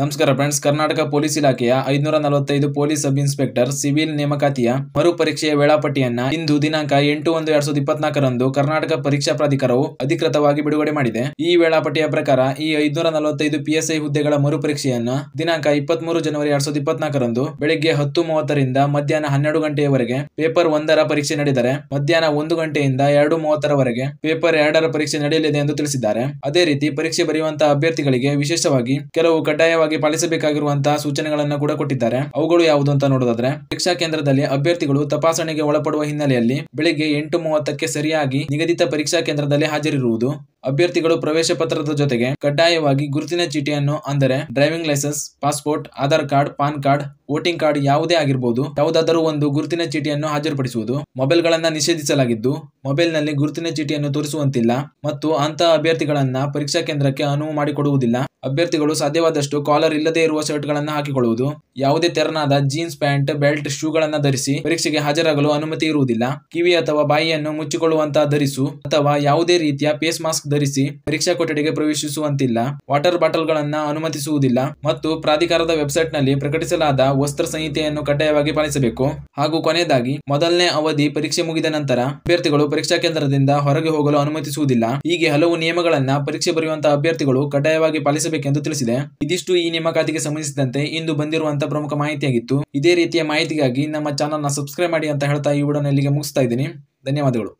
ನಮಸ್ಕಾರ friends Karnataka police ಇಲಾಖೆಯ ಐದುನೂರ ನಲವತ್ತೈದು ಪೊಲೀಸ್ ಸಬ್ ಇನ್ಸ್ಪೆಕ್ಟರ್ ಸಿವಿಲ್ ನೇಮಕಾತಿಯ ಮರು ಪರೀಕ್ಷೆಯ ವೇಳಾಪಟ್ಟಿಯನ್ನ ಇಂದು ದಿನಾಂಕ ಎಂಟು ಒಂದು ಎರಡ್ ಸಾವಿರದ ಇಪ್ಪತ್ನಾಲ್ಕರಂದು ಕರ್ನಾಟಕ ಪರೀಕ್ಷಾ ಪ್ರಾಧಿಕಾರವು ಅಧಿಕೃತವಾಗಿ ಬಿಡುಗಡೆ ಮಾಡಿದೆ ಈ ವೇಳಾಪಟ್ಟಿಯ ಪ್ರಕಾರ ಈ ಐದುನೂರ ನಲವತ್ತೈದು ಪಿಎಸ್ಐ ಹುದ್ದೆಗಳ ಮರು ಪರೀಕ್ಷೆಯನ್ನ ದಿನಾಂಕ ಇಪ್ಪತ್ಮೂರು ಜನವರಿ ಎರಡ್ ಸಾವಿರದ ಇಪ್ಪತ್ನಾಲ್ಕರಂದು ಬೆಳಗ್ಗೆ ಹತ್ತು ಮೂವತ್ತರಿಂದ ಮಧ್ಯಾಹ್ನ ಹನ್ನೆರಡು ಗಂಟೆಯವರೆಗೆ ಪೇಪರ್ ಒಂದರ ಪರೀಕ್ಷೆ ನಡೆದರೆ ಮಧ್ಯಾಹ್ನ ಒಂದು ಗಂಟೆಯಿಂದ ಎರಡು ಮೂವತ್ತರವರೆಗೆ ಪೇಪರ್ ಎರಡರ ಪರೀಕ್ಷೆ ನಡೆಯಲಿದೆ ಎಂದು ತಿಳಿಸಿದ್ದಾರೆ ಅದೇ ರೀತಿ ಪರೀಕ್ಷೆ ಬರೆಯುವಂತಹ ಅಭ್ಯರ್ಥಿಗಳಿಗೆ ವಿಶೇಷವಾಗಿ ಕೆಲವು ಕಡ್ಡಾಯ ಕಡ್ಡಾಯವಾಗಿ ಪಾಲಿಸಬೇಕಾಗಿರುವಂತಹ ಸೂಚನೆಗಳನ್ನು ಕೂಡ ಕೊಟ್ಟಿದ್ದಾರೆ ಅವುಗಳು ಯಾವುದು ಅಂತ ನೋಡೋದಾದ್ರೆ ಪರೀಕ್ಷಾ ಕೇಂದ್ರದಲ್ಲಿ ಅಭ್ಯರ್ಥಿಗಳು ತಪಾಸಣೆಗೆ ಒಳಪಡುವ ಹಿನ್ನೆಲೆಯಲ್ಲಿ ಬೆಳಿಗ್ಗೆ ಎಂಟು ಮೂವತ್ತಕ್ಕೆ ಸರಿಯಾಗಿ ನಿಗದಿತ ಪರೀಕ್ಷಾ ಕೇಂದ್ರದಲ್ಲಿ ಹಾಜರಿರುವುದು ಅಭ್ಯರ್ಥಿಗಳು ಪ್ರವೇಶ ಪತ್ರದ ಜೊತೆಗೆ ಕಡ್ಡಾಯವಾಗಿ ಗುರುತಿನ ಚೀಟಿಯನ್ನು ಅಂದರೆ driving licence passport Aadhaar card PAN card voting card ಯಾವುದೇ ಆಗಿರಬಹುದು ಯಾವುದಾದರೂ ಒಂದು ಗುರುತಿನ ಚೀಟಿಯನ್ನು ಹಾಜರುಪಡಿಸುವುದು ಮೊಬೈಲ್ಗಳನ್ನು ನಿಷೇಧಿಸಲಾಗಿದ್ದು ಮೊಬೈಲ್ನಲ್ಲಿ ಗುರುತಿನ ಚೀಟಿಯನ್ನು ತೋರಿಸುವಂತಿಲ್ಲ ಮತ್ತು ಅಂತಹ ಅಭ್ಯರ್ಥಿಗಳನ್ನ ಪರೀಕ್ಷಾ ಕೇಂದ್ರಕ್ಕೆ ಅನುವು ಮಾಡಿಕೊಡುವುದಿಲ್ಲ ಅಭ್ಯರ್ಥಿಗಳು ಸಾಧ್ಯವಾದಷ್ಟು ಕಾಲರ್ ಇಲ್ಲದೆ ಇರುವ ಶರ್ಟ್ಗಳನ್ನು ಹಾಕಿಕೊಳ್ಳುವುದು ಯಾವುದೇ ತೆರನಾದ ಜೀನ್ಸ್ ಪ್ಯಾಂಟ್ ಬೆಲ್ಟ್ ಶೂಗಳನ್ನು ಧರಿಸಿ ಪರೀಕ್ಷೆಗೆ ಹಾಜರಾಗಲು ಅನುಮತಿ ಇರುವುದಿಲ್ಲ ಕಿವಿ ಅಥವಾ ಬಾಯಿಯನ್ನು ಮುಚ್ಚಿಕೊಳ್ಳುವಂತಹ ಧರಿಸು ಅಥವಾ ಯಾವುದೇ ರೀತಿಯ ಫೇಸ್ ಮಾಸ್ಕ್ ಧರಿಸಿ ಪರೀಕ್ಷಾ ಕೊಠಡಿಗೆ ಪ್ರವೇಶಿಸುವಂತಿಲ್ಲ ವಾಟರ್ ಬಾಟಲ್ ಗಳನ್ನ ಅನುಮತಿಸುವುದಿಲ್ಲ ಮತ್ತು ಪ್ರಾಧಿಕಾರದ ವೆಬ್ಸೈಟ್ ನಲ್ಲಿ ಪ್ರಕಟಿಸಲಾದ ವಸ್ತ್ರ ಸಂಹಿತೆಯನ್ನು ಕಡ್ಡಾಯವಾಗಿ ಪಾಲಿಸಬೇಕು ಹಾಗೂ ಕೊನೆಯದಾಗಿ ಮೊದಲನೇ ಅವಧಿ ಪರೀಕ್ಷೆ ಮುಗಿದ ನಂತರ ಅಭ್ಯರ್ಥಿಗಳು ಪರೀಕ್ಷಾ ಕೇಂದ್ರದಿಂದ ಹೊರಗೆ ಹೋಗಲು ಅನುಮತಿಸುವುದಿಲ್ಲ ಹೀಗೆ ಹಲವು ನಿಯಮಗಳನ್ನ ಪರೀಕ್ಷೆ ಬರೆಯುವಂತಹ ಅಭ್ಯರ್ಥಿಗಳು ಕಡ್ಡಾಯವಾಗಿ ಪಾಲಿಸಬೇಕೆಂದು ತಿಳಿಸಿದೆ ಇದಿಷ್ಟು ಈ ನೇಮಕಾತಿಗೆ ಸಂಬಂಧಿಸಿದಂತೆ ಇಂದು ಬಂದಿರುವಂತಹ ಪ್ರಮುಖ ಮಾಹಿತಿಯಾಗಿತ್ತು ಇದೇ ರೀತಿಯ ಮಾಹಿತಿಗಾಗಿ ನಮ್ಮ ಚಾನಲ್ನ ಸಬ್ಸ್ಕ್ರೈಬ್ ಮಾಡಿ ಅಂತ ಹೇಳ್ತಾ ಈ ವಿಡಿಯೋನ ಇಲ್ಲಿಗೆ ಮುಗಿಸ್ತಾ ಇದ್ದೀನಿ ಧನ್ಯವಾದಗಳು